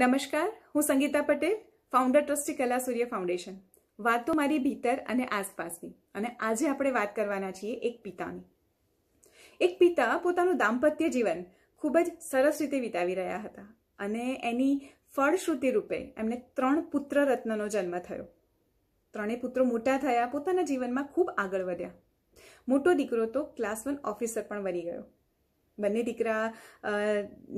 નમસ્કાર હું Sangeeta Patel founder trustee કલા સૂર્ય ફાઉન્ડેશન વાતો મારી ભીતર અને આસપાસની અને આજે આપણે વાત કરવાના છીએ એક પિતાની એક પિતા પોતાનું દાંપત્ય જીવન ખૂબ જ સરસ રીતે વિતાવી રહ્યા હતા અને એની ફળશ્રુતિ રૂપે એમને ત્રણ પુત્ર રત્નનો જન્મ થયો ત્રણેય પુત્રો મોટા થયા પોતાના જીવનમાં ખૂબ આગળ વધ્યા મોટો દીકરો તો ક્લાસ વન ઓફિસર પણ બની ગયો બંને દીકરા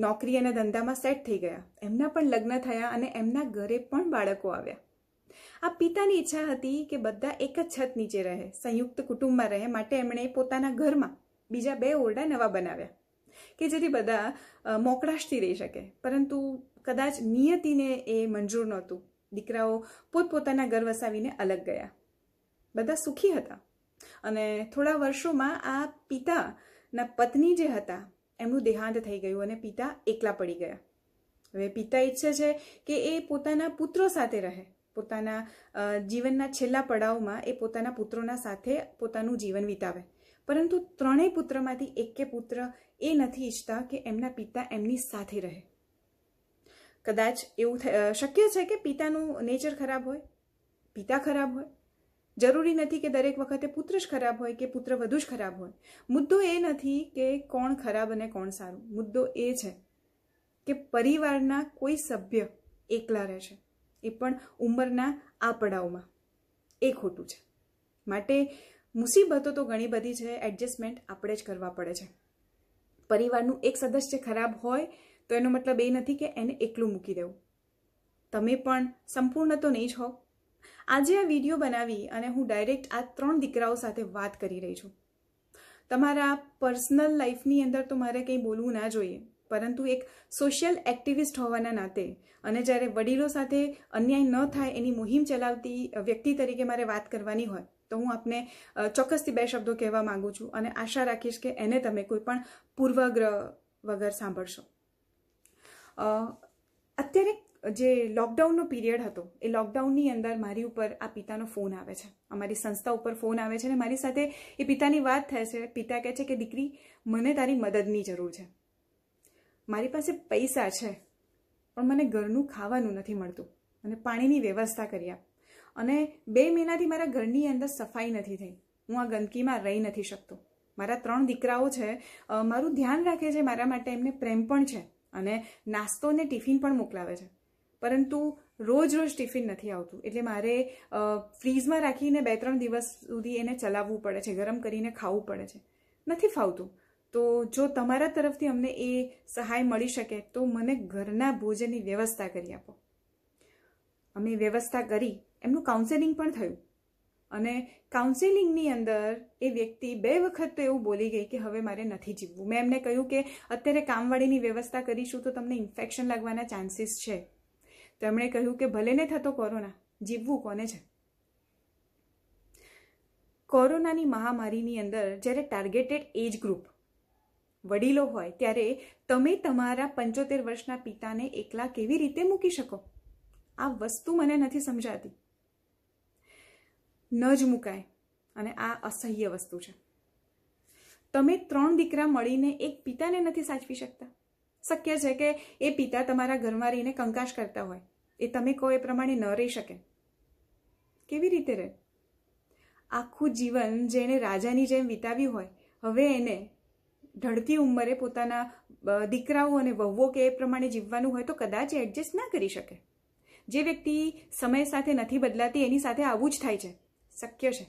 નોકરી અને ધંધામાં સેટ થઈ ગયા એમના પણ લગ્ન થયા અને એમના ઘરે પણ બાળકો આવ્યા આ પિતાની ઈચ્છા હતી કે બધા એક જ છત નીચે રહે સંયુક્ત કુટુંબમાં રહે માટે એમણે પોતાના ઘરમાં બીજા બે ઓરડા નવા બનાવ્યા કે જેથી બધા મોકળાશથી રહી શકે પરંતુ કદાચ નિયતિને એ મંજૂર નહોતું દીકરાઓ પોતપોતાના ઘર વસાવીને અલગ ગયા બધા સુખી હતા અને થોડા વર્ષોમાં આ પિતાના પત્ની જે હતા એમનું દેહાંત થઈ ગયું અને પિતા એકલા પડી ગયા હવે પિતા ઈચ્છે છે કે એ પોતાના પુત્રો સાથે રહે પોતાના જીવનના છેલ્લા પડાવમાં એ પોતાના પુત્રોના સાથે પોતાનું જીવન વિતાવે પરંતુ ત્રણેય પુત્રમાંથી એકે પુત્ર એ નથી ઈચ્છતા કે એમના પિતા એમની સાથે રહે કદાચ એવું શક્ય છે કે પિતાનું નેચર ખરાબ હોય પિતા ખરાબ હોય જરૂરી નથી કે દરેક વખતે પુત્ર જ ખરાબ હોય કે પુત્ર વધુ જ ખરાબ હોય મુદ્દો એ નથી કે કોણ ખરાબ અને કોણ સારું મુદ્દો એ છે કે પરિવારના કોઈ સભ્ય એકલા રહે છે એ પણ ઉંમરના આ પડાવમાં એ ખોટું છે માટે મુસીબતો તો ઘણી બધી છે એડજસ્ટમેન્ટ આપણે જ કરવા પડે છે પરિવારનું એક સદસ્ય ખરાબ હોય તો એનો મતલબ એ નથી કે એને એકલું મૂકી દેવું તમે પણ સંપૂર્ણ તો નહીં છો આજે આ વિડીયો બનાવી અને હું ડાયરેક્ટ આ ત્રણ દીકરાઓ સાથે વાત કરી રહી છું તમારા પર્સનલ લાઈફની અંદર તો મારે કંઈ બોલવું ના જોઈએ પરંતુ એક સોશિયલ એક્ટિવિસ્ટ હોવાના નાતે અને જ્યારે વડીલો સાથે અન્યાય ન થાય એની મુહિમ ચલાવતી વ્યક્તિ તરીકે મારે વાત કરવાની હોય તો હું આપને ચોક્કસથી બે શબ્દો કહેવા માગું છું અને આશા રાખીશ કે એને તમે કોઈ પણ પૂર્વગ્રહ વગર સાંભળશો અત્યારે જે લોકડાઉનનો પીરિયડ હતો એ લોકડાઉનની અંદર મારી ઉપર આ પિતાનો ફોન આવે છે અમારી સંસ્થા ઉપર ફોન આવે છે અને મારી સાથે એ પિતાની વાત થાય છે પિતા કહે છે કે દીકરી મને તારી મદદની જરૂર છે મારી પાસે પૈસા છે પણ મને ઘરનું ખાવાનું નથી મળતું અને પાણીની વ્યવસ્થા કરી આપ અને બે મહિનાથી મારા ઘરની અંદર સફાઈ નથી થઈ હું આ ગંદકીમાં રહી નથી શકતો મારા ત્રણ દીકરાઓ છે મારું ધ્યાન રાખે છે મારા માટે એમને પ્રેમ પણ છે અને નાસ્તો ને ટિફિન પણ મોકલાવે છે પરંતુ રોજ રોજ ટિફિન નથી આવતું એટલે મારે ફ્રીઝમાં રાખીને બે ત્રણ દિવસ સુધી એને ચલાવવું પડે છે ગરમ કરીને ખાવું પડે છે નથી ફાવતું તો જો તમારા તરફથી અમને એ સહાય મળી શકે તો મને ઘરના ભોજનની વ્યવસ્થા કરી આપો અમે વ્યવસ્થા કરી એમનું કાઉન્સેલિંગ પણ થયું અને કાઉન્સેલિંગની અંદર એ વ્યક્તિ બે વખત તો એવું બોલી ગઈ કે હવે મારે નથી જીવવું મેં એમને કહ્યું કે અત્યારે કામવાળીની વ્યવસ્થા કરીશું તો તમને ઇન્ફેક્શન લાગવાના ચાન્સીસ છે તેમણે કહ્યું કે ભલે ને થતો કોરોના જીવવું કોને છે કોરોનાની મહામારીની અંદર જ્યારે ટાર્ગેટેડ એજ ગ્રુપ વડીલો હોય ત્યારે તમે તમારા પંચોતેર વર્ષના પિતાને એકલા કેવી રીતે મૂકી શકો આ વસ્તુ મને નથી સમજાતી ન જ મુકાય અને આ અસહ્ય વસ્તુ છે તમે ત્રણ દીકરા મળીને એક પિતાને નથી સાચવી શકતા શક્ય છે કે એ પિતા તમારા ઘરમાં રહીને કંકાશ કરતા હોય એ તમે કહો એ પ્રમાણે ન રહી શકે કેવી રીતે રહે આખું જીવન જેણે રાજાની જેમ વિતાવ્યું હોય હવે એને ઢળતી ઉંમરે પોતાના દીકરાઓ અને વહુઓ કે એ પ્રમાણે જીવવાનું હોય તો કદાચ એડજસ્ટ ના કરી શકે જે વ્યક્તિ સમય સાથે નથી બદલાતી એની સાથે આવું જ થાય છે શક્ય છે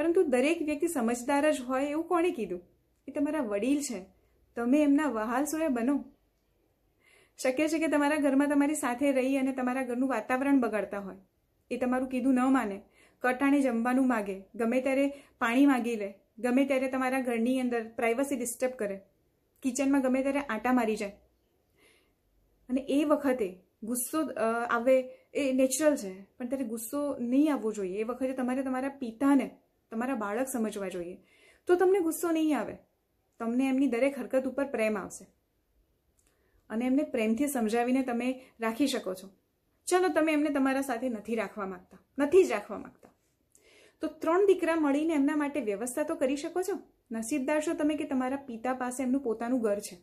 પરંતુ દરેક વ્યક્તિ સમજદાર જ હોય એવું કોણે કીધું એ તમારા વડીલ છે તમે એમના વહાલ સોયા બનો શક્ય છે કે તમારા ઘરમાં તમારી સાથે રહી અને તમારા ઘરનું વાતાવરણ બગાડતા હોય એ તમારું કીધું ન માને કટાણે જમવાનું માગે ગમે ત્યારે પાણી માગી લે ગમે ત્યારે તમારા ઘરની અંદર પ્રાઇવસી ડિસ્ટર્બ કરે કિચનમાં ગમે ત્યારે આટા મારી જાય અને એ વખતે ગુસ્સો આવે એ નેચરલ છે પણ ત્યારે ગુસ્સો નહીં આવવો જોઈએ એ વખતે તમારે તમારા પિતાને તમારા બાળક સમજવા જોઈએ તો તમને ગુસ્સો નહીં આવે તમને એમની દરેક હરકત ઉપર પ્રેમ આવશે અને એમને પ્રેમથી સમજાવીને તમે રાખી શકો છો ચલો તમે એમને તમારા સાથે નથી રાખવા માંગતા નથી જ રાખવા માંગતા તો ત્રણ દીકરા મળીને એમના માટે વ્યવસ્થા તો કરી શકો છો નસીબદાર છો તમે કે તમારા પિતા પાસે એમનું પોતાનું ઘર છે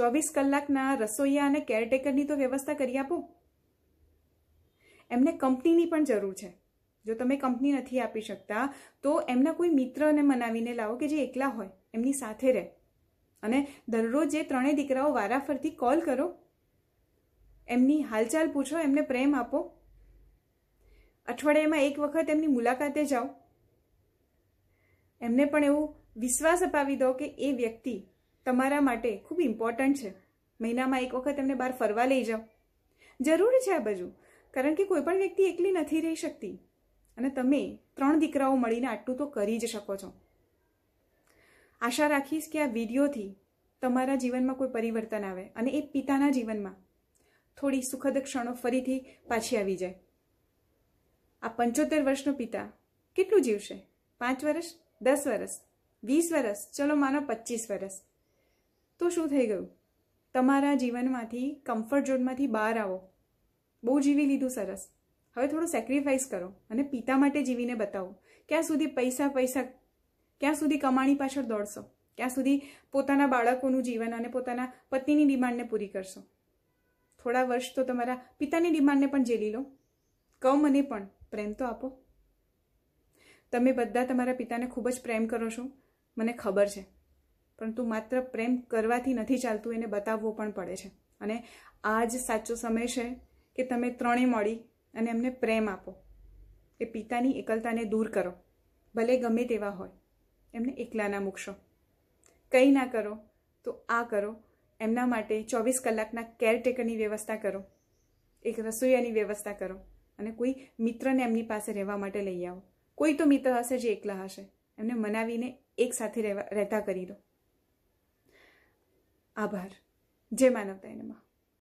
ચોવીસ કલાકના રસોઈયા અને કેરટેકરની તો વ્યવસ્થા કરી આપો એમને કંપનીની પણ જરૂર છે જો તમે કંપની નથી આપી શકતા તો એમના કોઈ મિત્રને મનાવીને લાવો કે જે એકલા હોય એમની સાથે રહે અને દરરોજ જે ત્રણેય દીકરાઓ વારાફરતી કોલ કરો એમની હાલચાલ પૂછો એમને પ્રેમ આપો અઠવાડિયામાં એક વખત એમની મુલાકાતે જાઓ એમને પણ એવું વિશ્વાસ અપાવી દો કે એ વ્યક્તિ તમારા માટે ખૂબ ઇમ્પોર્ટન્ટ છે મહિનામાં એક વખત એમને બહાર ફરવા લઈ જાઓ જરૂરી છે આ બાજુ કારણ કે કોઈ પણ વ્યક્તિ એકલી નથી રહી શકતી અને તમે ત્રણ દીકરાઓ મળીને આટલું તો કરી જ શકો છો આશા રાખીશ કે આ વિડીયોથી તમારા જીવનમાં કોઈ પરિવર્તન આવે અને એ પિતાના જીવનમાં થોડી સુખદ ક્ષણો ફરીથી પાછી આવી જાય આ પંચોતેર વર્ષનો પિતા કેટલું જીવશે પાંચ વર્ષ દસ વર્ષ વીસ વર્ષ ચલો માનો પચીસ વર્ષ તો શું થઈ ગયું તમારા જીવનમાંથી કમ્ફર્ટ ઝોનમાંથી બહાર આવો બહુ જીવી લીધું સરસ હવે થોડું સેક્રિફાઈસ કરો અને પિતા માટે જીવીને બતાવો ક્યાં સુધી પૈસા પૈસા ક્યાં સુધી કમાણી પાછળ દોડશો ક્યાં સુધી પોતાના બાળકોનું જીવન અને પોતાના પતિની ડિમાન્ડને પૂરી કરશો થોડા વર્ષ તો તમારા પિતાની ડિમાન્ડને પણ ઝેલી લો કહો મને પણ પ્રેમ તો આપો તમે બધા તમારા પિતાને ખૂબ જ પ્રેમ કરો છો મને ખબર છે પરંતુ માત્ર પ્રેમ કરવાથી નથી ચાલતું એને બતાવવું પણ પડે છે અને આ જ સાચો સમય છે કે તમે ત્રણેય મળી અને એમને પ્રેમ આપો એ પિતાની એકલતાને દૂર કરો ભલે ગમે તેવા હોય એમને એકલા ના મૂકશો કંઈ ના કરો તો આ કરો એમના માટે ચોવીસ કલાકના કેરટેકરની વ્યવસ્થા કરો એક રસોઈયાની વ્યવસ્થા કરો અને કોઈ મિત્રને એમની પાસે રહેવા માટે લઈ આવો કોઈ તો મિત્ર હશે જે એકલા હશે એમને મનાવીને એક સાથે રહેવા રહેતા કરી દો આભાર જય માનવતા એનામાં